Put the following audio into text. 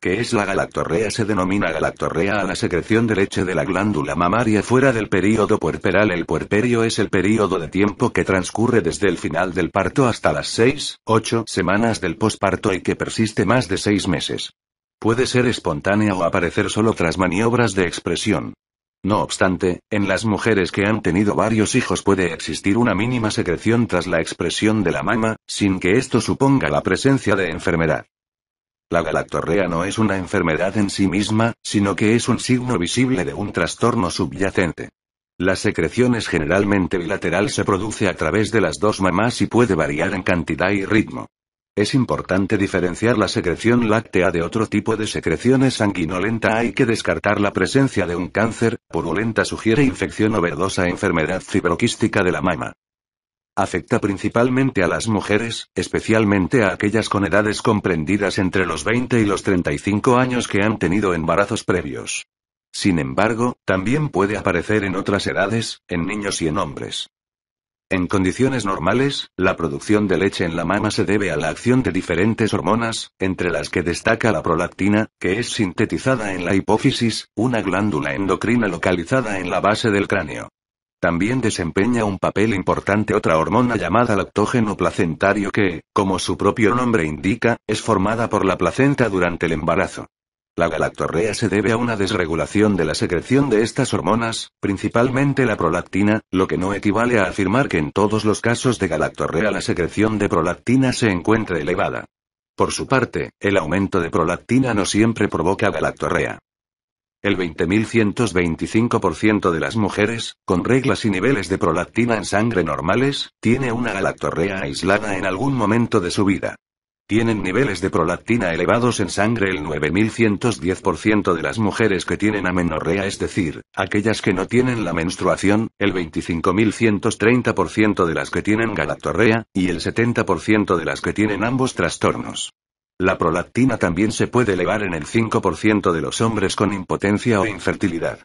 que es la galactorrea. Se denomina galactorrea a la secreción de leche de la glándula mamaria fuera del período puerperal. El puerperio es el período de tiempo que transcurre desde el final del parto hasta las 6, 8 semanas del posparto y que persiste más de 6 meses. Puede ser espontánea o aparecer solo tras maniobras de expresión. No obstante, en las mujeres que han tenido varios hijos puede existir una mínima secreción tras la expresión de la mama, sin que esto suponga la presencia de enfermedad. La galactorrea no es una enfermedad en sí misma, sino que es un signo visible de un trastorno subyacente. La secreción es generalmente bilateral, se produce a través de las dos mamás y puede variar en cantidad y ritmo. Es importante diferenciar la secreción láctea de otro tipo de secreciones sanguinolenta. Hay que descartar la presencia de un cáncer, purulenta sugiere infección o verdosa enfermedad fibroquística de la mama. Afecta principalmente a las mujeres, especialmente a aquellas con edades comprendidas entre los 20 y los 35 años que han tenido embarazos previos. Sin embargo, también puede aparecer en otras edades, en niños y en hombres. En condiciones normales, la producción de leche en la mama se debe a la acción de diferentes hormonas, entre las que destaca la prolactina, que es sintetizada en la hipófisis, una glándula endocrina localizada en la base del cráneo. También desempeña un papel importante otra hormona llamada lactógeno placentario que, como su propio nombre indica, es formada por la placenta durante el embarazo. La galactorrea se debe a una desregulación de la secreción de estas hormonas, principalmente la prolactina, lo que no equivale a afirmar que en todos los casos de galactorrea la secreción de prolactina se encuentre elevada. Por su parte, el aumento de prolactina no siempre provoca galactorrea. El 20.125% de las mujeres, con reglas y niveles de prolactina en sangre normales, tiene una galactorrea aislada en algún momento de su vida. Tienen niveles de prolactina elevados en sangre el 9.110% de las mujeres que tienen amenorrea, es decir, aquellas que no tienen la menstruación, el 25.130% de las que tienen galactorrea, y el 70% de las que tienen ambos trastornos. La prolactina también se puede elevar en el 5% de los hombres con impotencia o infertilidad.